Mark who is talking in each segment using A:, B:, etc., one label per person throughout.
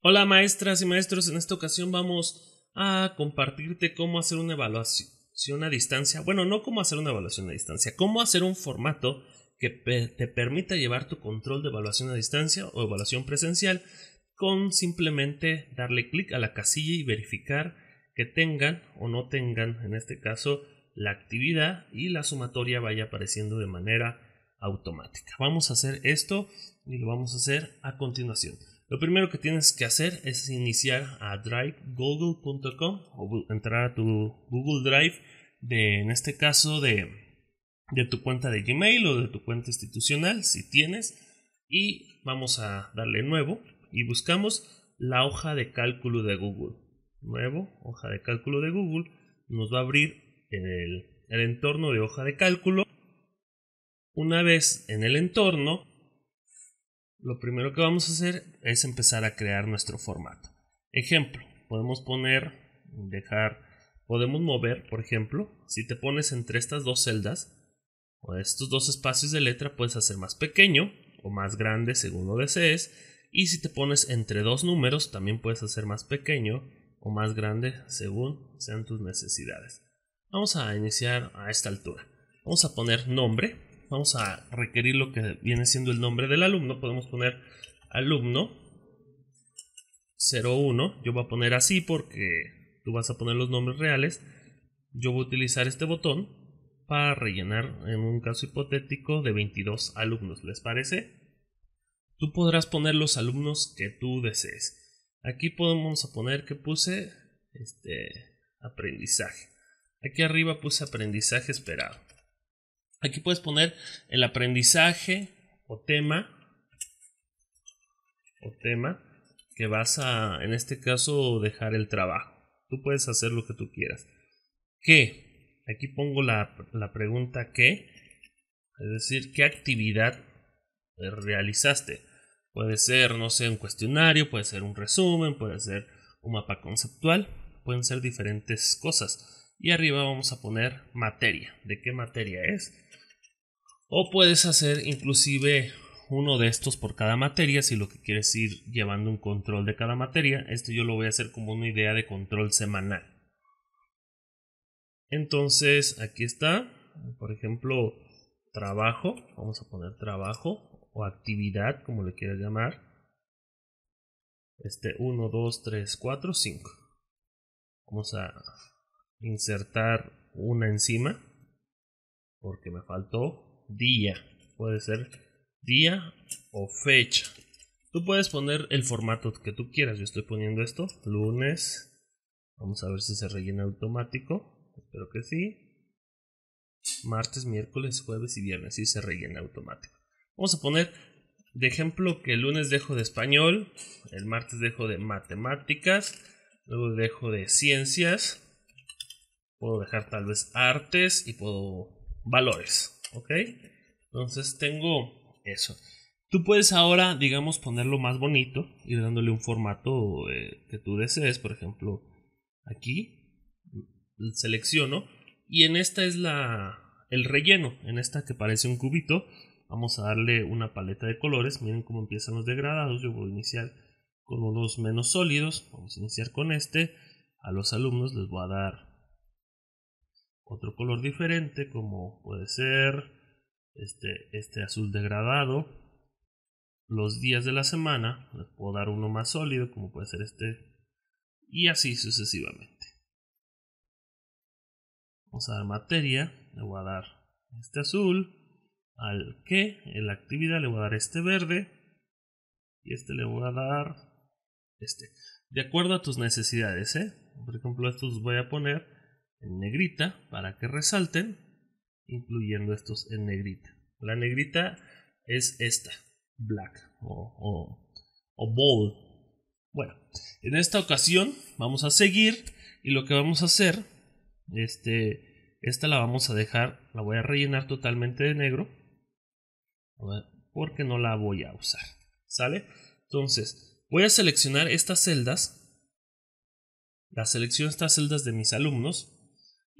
A: Hola maestras y maestros, en esta ocasión vamos a compartirte cómo hacer una evaluación a distancia. Bueno, no cómo hacer una evaluación a distancia, cómo hacer un formato que te permita llevar tu control de evaluación a distancia o evaluación presencial con simplemente darle clic a la casilla y verificar que tengan o no tengan, en este caso, la actividad y la sumatoria vaya apareciendo de manera automática. Vamos a hacer esto y lo vamos a hacer a continuación. Lo primero que tienes que hacer es iniciar a drive.google.com o entrar a tu Google Drive de, en este caso, de, de tu cuenta de Gmail o de tu cuenta institucional, si tienes. Y vamos a darle nuevo y buscamos la hoja de cálculo de Google. Nuevo, hoja de cálculo de Google. Nos va a abrir el, el entorno de hoja de cálculo. Una vez en el entorno, lo primero que vamos a hacer es empezar a crear nuestro formato. Ejemplo, podemos poner, dejar, podemos mover, por ejemplo, si te pones entre estas dos celdas o estos dos espacios de letra, puedes hacer más pequeño o más grande según lo desees. Y si te pones entre dos números, también puedes hacer más pequeño o más grande según sean tus necesidades. Vamos a iniciar a esta altura. Vamos a poner nombre vamos a requerir lo que viene siendo el nombre del alumno. Podemos poner alumno 01. Yo voy a poner así porque tú vas a poner los nombres reales. Yo voy a utilizar este botón para rellenar en un caso hipotético de 22 alumnos. ¿Les parece? Tú podrás poner los alumnos que tú desees. Aquí podemos poner que puse este aprendizaje. Aquí arriba puse aprendizaje esperado. Aquí puedes poner el aprendizaje o tema o tema que vas a, en este caso, dejar el trabajo. Tú puedes hacer lo que tú quieras. ¿Qué? Aquí pongo la, la pregunta ¿qué? Es decir, ¿qué actividad realizaste? Puede ser, no sé, un cuestionario, puede ser un resumen, puede ser un mapa conceptual, pueden ser diferentes cosas. Y arriba vamos a poner materia. ¿De qué materia es? O puedes hacer inclusive uno de estos por cada materia si lo que quieres ir llevando un control de cada materia. Esto yo lo voy a hacer como una idea de control semanal. Entonces aquí está, por ejemplo, trabajo, vamos a poner trabajo o actividad, como le quieras llamar. Este 1, 2, 3, 4, 5. Vamos a insertar una encima porque me faltó día. Puede ser día o fecha. Tú puedes poner el formato que tú quieras. Yo estoy poniendo esto, lunes. Vamos a ver si se rellena automático. Espero que sí. Martes, miércoles, jueves y viernes. Sí se rellena automático. Vamos a poner de ejemplo que el lunes dejo de español, el martes dejo de matemáticas, luego dejo de ciencias, puedo dejar tal vez artes y puedo valores. ¿Ok? Entonces tengo eso. Tú puedes ahora, digamos, ponerlo más bonito, y dándole un formato eh, que tú desees. Por ejemplo, aquí mm, selecciono y en esta es la el relleno. En esta que parece un cubito, vamos a darle una paleta de colores. Miren cómo empiezan los degradados. Yo voy a iniciar con unos menos sólidos. Vamos a iniciar con este. A los alumnos les voy a dar otro color diferente como puede ser este, este azul degradado. Los días de la semana, les puedo dar uno más sólido como puede ser este y así sucesivamente. Vamos a dar materia, le voy a dar este azul, al que, en la actividad le voy a dar este verde y este le voy a dar este. De acuerdo a tus necesidades, ¿eh? Por ejemplo, estos voy a poner en negrita para que resalten, incluyendo estos en negrita. La negrita es esta, black o, bold. Bueno, en esta ocasión vamos a seguir y lo que vamos a hacer, este, esta la vamos a dejar, la voy a rellenar totalmente de negro porque no la voy a usar, ¿sale? Entonces, voy a seleccionar estas celdas, la selección estas celdas de mis alumnos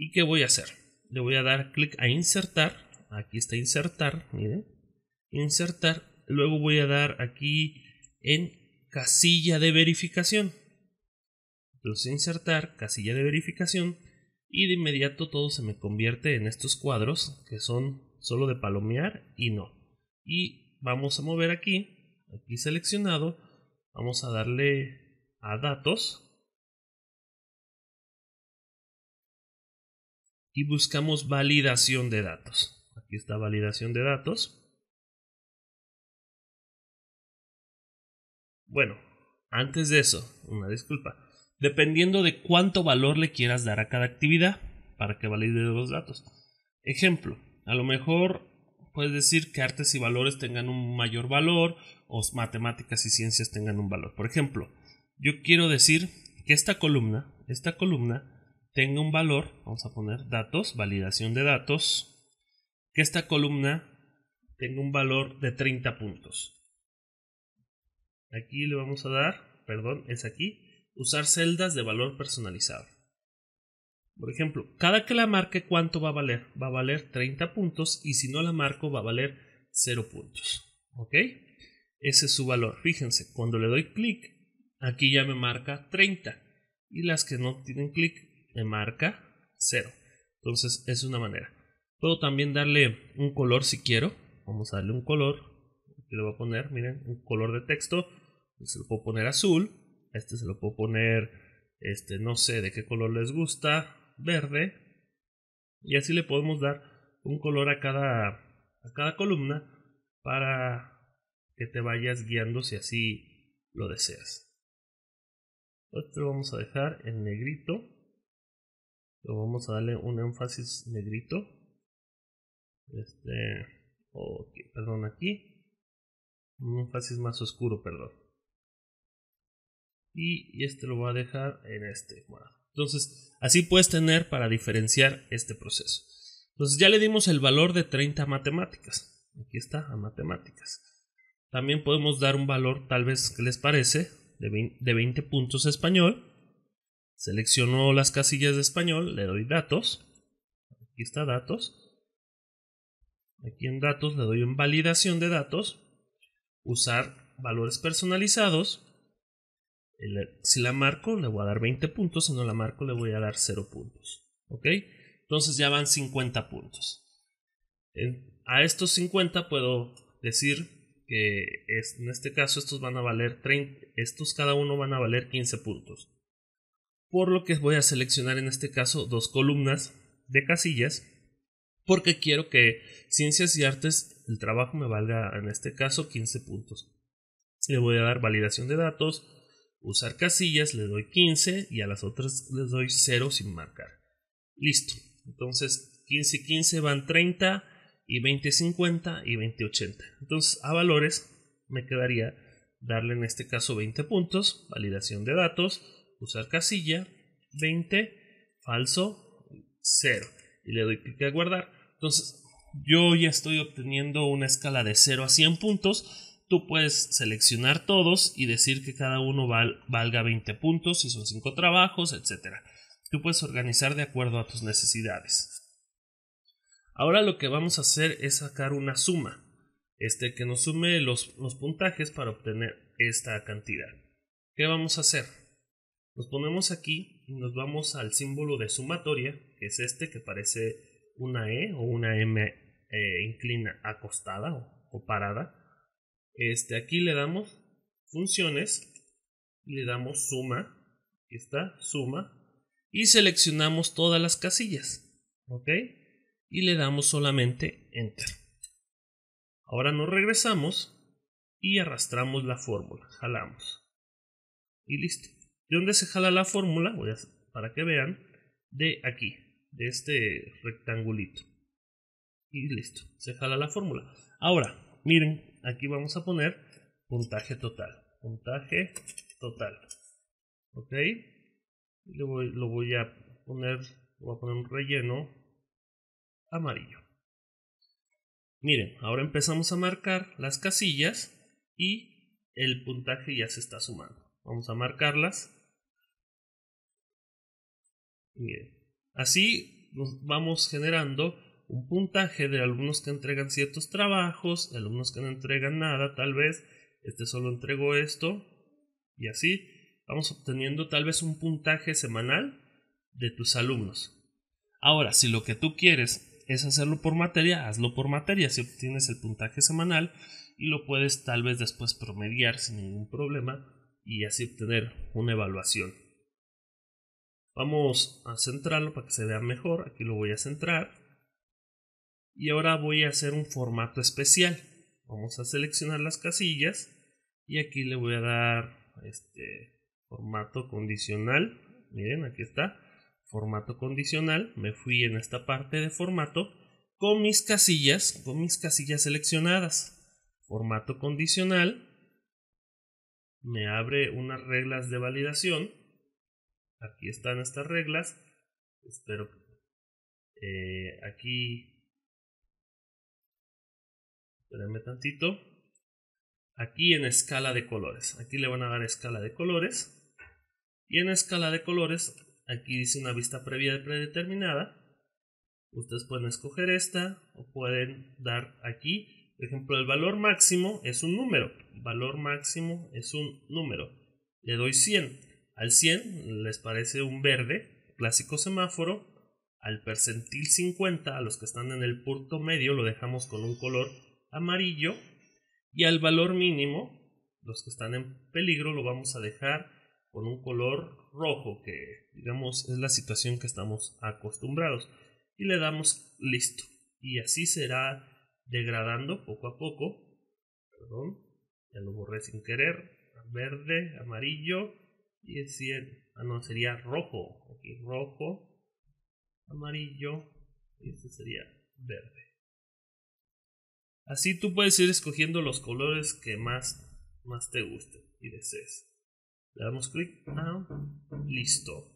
A: ¿Y qué voy a hacer? Le voy a dar clic a insertar. Aquí está insertar, miren. Insertar. Luego voy a dar aquí en casilla de verificación. Entonces insertar, casilla de verificación. Y de inmediato todo se me convierte en estos cuadros que son solo de palomear y no. Y vamos a mover aquí, aquí seleccionado. Vamos a darle a datos y buscamos validación de datos. Aquí está validación de datos. Bueno, antes de eso, una disculpa. Dependiendo de cuánto valor le quieras dar a cada actividad para que valide los datos. Ejemplo, a lo mejor puedes decir que artes y valores tengan un mayor valor o matemáticas y ciencias tengan un valor. Por ejemplo, yo quiero decir que esta columna, esta columna tenga un valor, vamos a poner datos, validación de datos, que esta columna tenga un valor de 30 puntos. Aquí le vamos a dar, perdón, es aquí, usar celdas de valor personalizado. Por ejemplo, cada que la marque, ¿cuánto va a valer? Va a valer 30 puntos y si no la marco, va a valer 0 puntos. ¿Ok? Ese es su valor. Fíjense, cuando le doy clic, aquí ya me marca 30. Y las que no tienen clic, marca cero. Entonces es una manera. Puedo también darle un color si quiero. Vamos a darle un color. Aquí le voy a poner, miren, un color de texto. Este se lo puedo poner azul. Este se lo puedo poner, este, no sé de qué color les gusta, verde. Y así le podemos dar un color a cada, a cada columna para que te vayas guiando si así lo deseas. Otro vamos a dejar en negrito vamos a darle un énfasis negrito. Este. perdón, aquí. Un énfasis más oscuro, perdón. Y este lo voy a dejar en este Entonces, así puedes tener para diferenciar este proceso. Entonces, ya le dimos el valor de 30 matemáticas. Aquí está, a matemáticas. También podemos dar un valor, tal vez, que les parece? De 20, puntos español Selecciono las casillas de español, le doy datos. Aquí está datos. Aquí en datos le doy en validación de datos. Usar valores personalizados. Si la marco le voy a dar 20 puntos, si no la marco le voy a dar 0 puntos. ¿Ok? Entonces ya van 50 puntos. a estos 50 puedo decir que en este caso estos van a valer 30, estos cada uno van a valer 15 puntos por lo que voy a seleccionar en este caso dos columnas de casillas porque quiero que ciencias y artes el trabajo me valga en este caso 15 puntos. Le voy a dar validación de datos, usar casillas, le doy 15 y a las otras les doy 0 sin marcar. Listo. Entonces 15 y 15 van 30 y 20 50 y 20 80. Entonces a valores me quedaría darle en este caso 20 puntos, validación de datos, usar casilla 20, falso 0 y le doy clic a guardar. Entonces yo ya estoy obteniendo una escala de 0 a 100 puntos. Tú puedes seleccionar todos y decir que cada uno valga 20 puntos si son 5 trabajos, etc. Tú puedes organizar de acuerdo a tus necesidades. Ahora lo que vamos a hacer es sacar una suma, este que nos sume los, los puntajes para obtener esta cantidad. ¿Qué vamos a hacer? Nos ponemos aquí y nos vamos al símbolo de sumatoria, que es este que parece una E o una M eh, inclina acostada o, parada. Este, aquí le damos funciones, le damos suma, aquí está, suma, y seleccionamos todas las casillas, ¿ok? Y le damos solamente Enter. Ahora nos regresamos y arrastramos la fórmula, jalamos. Y listo. ¿De dónde se jala la fórmula? Voy para que vean. De aquí, de este rectangulito. Y listo, se jala la fórmula. Ahora, miren, aquí vamos a poner puntaje total. Puntaje total. ¿Ok? lo voy a poner, voy a poner un relleno amarillo. Miren, ahora empezamos a marcar las casillas y el puntaje ya se está sumando. Vamos a marcarlas así nos vamos generando un puntaje de alumnos que entregan ciertos trabajos, alumnos que no entregan nada, tal vez este solo entregó esto y así vamos obteniendo tal vez un puntaje semanal de tus alumnos. Ahora, si lo que tú quieres es hacerlo por materia, hazlo por materia, si obtienes el puntaje semanal y lo puedes tal vez después promediar sin ningún problema y así obtener una evaluación. Vamos a centrarlo para que se vea mejor. Aquí lo voy a centrar. Y ahora voy a hacer un formato especial. Vamos a seleccionar las casillas. Y aquí le voy a dar este formato condicional. Miren, aquí está. Formato condicional. Me fui en esta parte de formato con mis casillas, con mis casillas seleccionadas. Formato condicional. Me abre unas reglas de validación Aquí están estas reglas. Espero que, eh, aquí. Espérenme tantito. Aquí en escala de colores. Aquí le van a dar escala de colores. Y en escala de colores, aquí dice una vista previa predeterminada. Ustedes pueden escoger esta o pueden dar aquí. Por ejemplo, el valor máximo es un número. Valor máximo es un número. Le doy 100 al 100 les parece un verde, clásico semáforo, al percentil 50, a los que están en el punto medio, lo dejamos con un color amarillo, y al valor mínimo, los que están en peligro, lo vamos a dejar con un color rojo, que digamos es la situación que estamos acostumbrados, y le damos listo. Y así será degradando poco a poco. Perdón, ya lo borré sin querer. Verde, amarillo, y es ah, no, sería rojo, aquí rojo, amarillo, y este sería verde. Así tú puedes ir escogiendo los colores que más, más te gusten y desees. Le damos clic, ah, listo.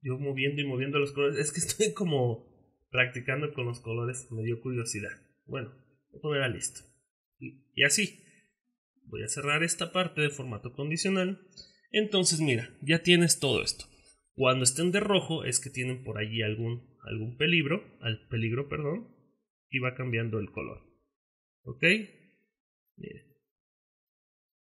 A: Yo moviendo y moviendo los colores, es que estoy como practicando con los colores, me dio curiosidad. Bueno, voy a poner a listo. y así, voy a cerrar esta parte de formato condicional entonces mira, ya tienes todo esto. Cuando estén de rojo es que tienen por allí algún, algún peligro, al peligro, perdón, y va cambiando el color. ¿Ok? Miren.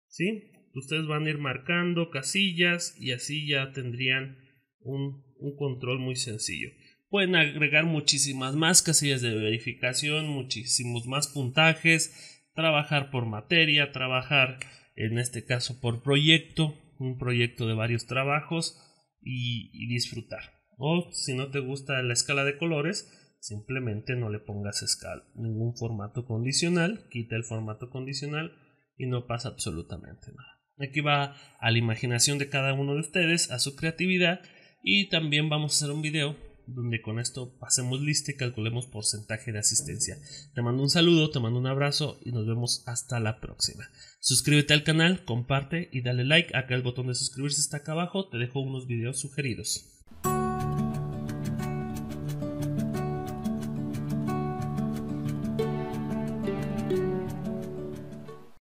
A: ¿Sí? Ustedes van a ir marcando casillas y así ya tendrían un, un control muy sencillo. Pueden agregar muchísimas más casillas de verificación, muchísimos más puntajes, trabajar por materia, trabajar en este caso por proyecto, un proyecto de varios trabajos y, disfrutar. O si no te gusta la escala de colores, simplemente no le pongas escala, ningún formato condicional, quita el formato condicional y no pasa absolutamente nada. Aquí va a la imaginación de cada uno de ustedes, a su creatividad y también vamos a hacer un video donde con esto pasemos lista y calculemos porcentaje de asistencia. Te mando un saludo, te mando un abrazo y nos vemos hasta la próxima. Suscríbete al canal, comparte y dale like. Acá el botón de suscribirse está acá abajo. Te dejo unos videos sugeridos.